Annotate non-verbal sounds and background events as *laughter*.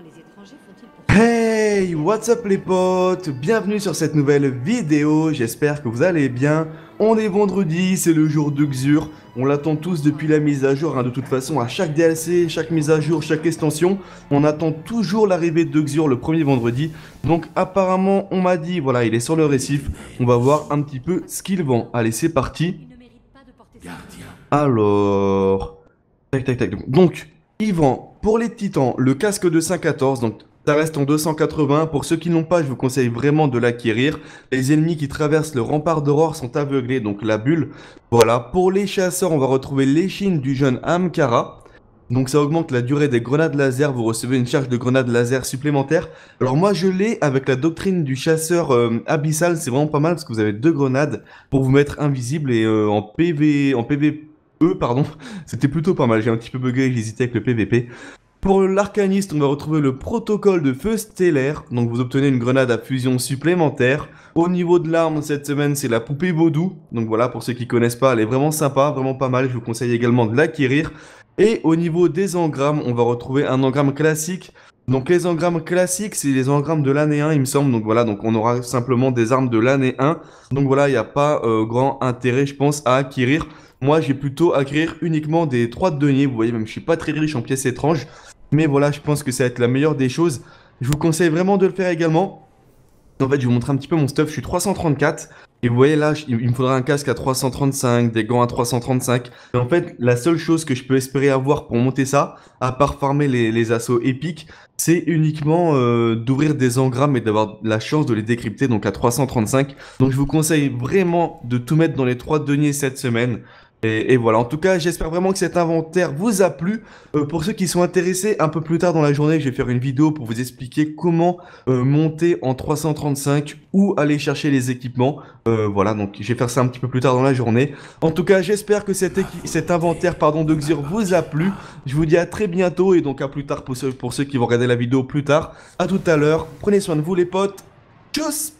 les étrangers Hey, what's up les potes Bienvenue sur cette nouvelle vidéo, j'espère que vous allez bien. On est vendredi, c'est le jour de Xur, on l'attend tous depuis la mise à jour, hein, de toute façon à chaque DLC, chaque mise à jour, chaque extension, on attend toujours l'arrivée de Xur le premier vendredi. Donc apparemment on m'a dit, voilà il est sur le récif, on va voir un petit peu ce qu'il vend. Allez c'est parti. Alors... Tac tac tac. Donc Yvan, pour les titans, le casque de 514 donc ça reste en 280. Pour ceux qui n'ont pas, je vous conseille vraiment de l'acquérir. Les ennemis qui traversent le rempart d'aurore sont aveuglés, donc la bulle. Voilà, pour les chasseurs, on va retrouver l'échine du jeune Amkara. Donc ça augmente la durée des grenades laser, vous recevez une charge de grenades laser supplémentaire. Alors moi je l'ai avec la doctrine du chasseur euh, abyssal, c'est vraiment pas mal parce que vous avez deux grenades pour vous mettre invisible et euh, en PV en PV E, pardon, *laughs* c'était plutôt pas mal. J'ai un petit peu bugué, j'hésitais avec le PVP. Pour l'arcaniste, on va retrouver le protocole de feu stellaire, donc vous obtenez une grenade à fusion supplémentaire. Au niveau de l'arme, cette semaine, c'est la poupée Baudou donc voilà, pour ceux qui connaissent pas, elle est vraiment sympa, vraiment pas mal, je vous conseille également de l'acquérir. Et au niveau des engrammes, on va retrouver un engramme classique. Donc les engrammes classiques, c'est les engrammes de l'année 1, il me semble, donc voilà, donc on aura simplement des armes de l'année 1. Donc voilà, il n'y a pas euh, grand intérêt, je pense, à acquérir. Moi, j'ai plutôt à créer uniquement des 3 deniers. Vous voyez, même je suis pas très riche en pièces étranges. Mais voilà, je pense que ça va être la meilleure des choses. Je vous conseille vraiment de le faire également. En fait, je vais vous montrer un petit peu mon stuff. Je suis 334. Et vous voyez là, il me faudra un casque à 335, des gants à 335. Et en fait, la seule chose que je peux espérer avoir pour monter ça, à part farmer les, assauts épiques, c'est uniquement euh, d'ouvrir des engrammes et d'avoir la chance de les décrypter, donc à 335. Donc je vous conseille vraiment de tout mettre dans les 3 deniers cette semaine. Et, voilà, en tout cas, j'espère vraiment que cet inventaire vous a plu. Euh, pour ceux qui sont intéressés, un peu plus tard dans la journée, je vais faire une vidéo pour vous expliquer comment euh, monter en 335 ou aller chercher les équipements. Euh, voilà, donc je vais faire ça un petit peu plus tard dans la journée. En tout cas, j'espère que cet, inventaire pardon, de vous a plu. Je vous dis à très bientôt et donc à plus tard pour ceux, pour ceux qui vont regarder la vidéo plus tard. À tout à l'heure, prenez soin de vous les potes. Tchuss